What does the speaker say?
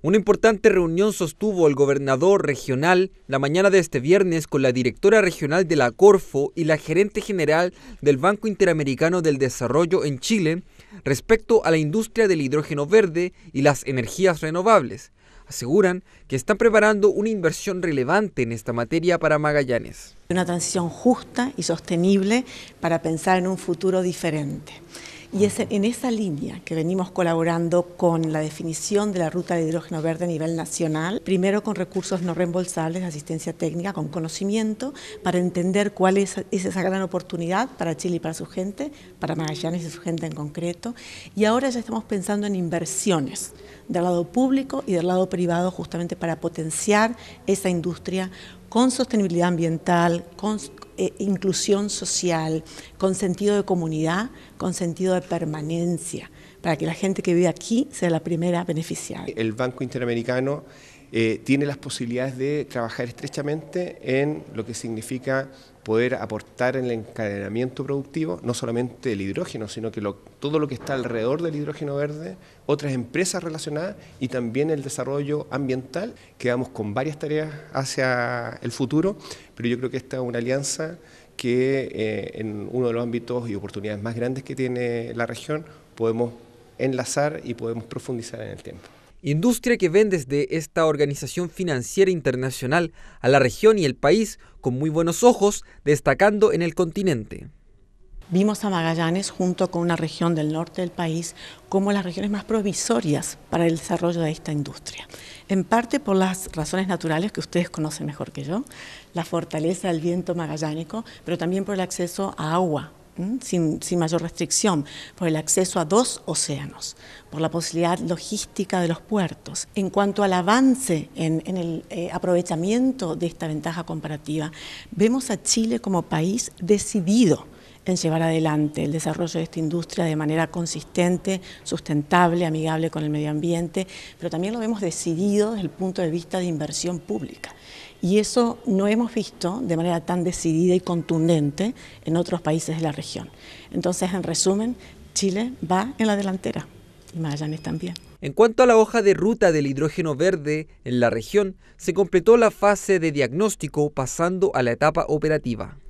Una importante reunión sostuvo el gobernador regional la mañana de este viernes con la directora regional de la Corfo y la gerente general del Banco Interamericano del Desarrollo en Chile respecto a la industria del hidrógeno verde y las energías renovables. Aseguran que están preparando una inversión relevante en esta materia para Magallanes. Una transición justa y sostenible para pensar en un futuro diferente. Y es en esa línea que venimos colaborando con la definición de la ruta de hidrógeno verde a nivel nacional, primero con recursos no reembolsables, asistencia técnica, con conocimiento, para entender cuál es, esa gran oportunidad para Chile y para su gente, para Magallanes y su gente en concreto. Y ahora ya estamos pensando en inversiones del lado público y del lado privado justamente para potenciar esa industria con sostenibilidad ambiental, con eh, inclusión social, con sentido de comunidad, con sentido de permanencia, para que la gente que vive aquí sea la primera beneficiaria. El Banco Interamericano eh, tiene las posibilidades de trabajar estrechamente en lo que significa poder aportar en el encadenamiento productivo, no solamente el hidrógeno, sino que todo lo que está alrededor del hidrógeno verde, otras empresas relacionadas y también el desarrollo ambiental. Quedamos con varias tareas hacia el futuro, pero yo creo que esta es una alianza que eh, en uno de los ámbitos y oportunidades más grandes que tiene la región podemos enlazar y podemos profundizar en el tiempo. Industria que vende desde esta organización financiera internacional a la región y el país con muy buenos ojos, destacando en el continente. Vimos a Magallanes junto con una región del norte del país como las regiones más provisorias para el desarrollo de esta industria. En parte por las razones naturales que ustedes conocen mejor que yo, la fortaleza del viento magallánico, pero también por el acceso a agua sin, mayor restricción, por el acceso a dos océanos, por la posibilidad logística de los puertos. En cuanto al avance en, el eh, aprovechamiento de esta ventaja comparativa, vemos a Chile como país decidido en llevar adelante el desarrollo de esta industria de manera consistente, sustentable, amigable con el medio ambiente, pero también lo hemos decidido desde el punto de vista de inversión pública. Y eso no hemos visto de manera tan decidida y contundente en otros países de la región. Entonces, en resumen, Chile va en la delantera y Magallanes también. En cuanto a la hoja de ruta del hidrógeno verde en la región, se completó la fase de diagnóstico pasando a la etapa operativa.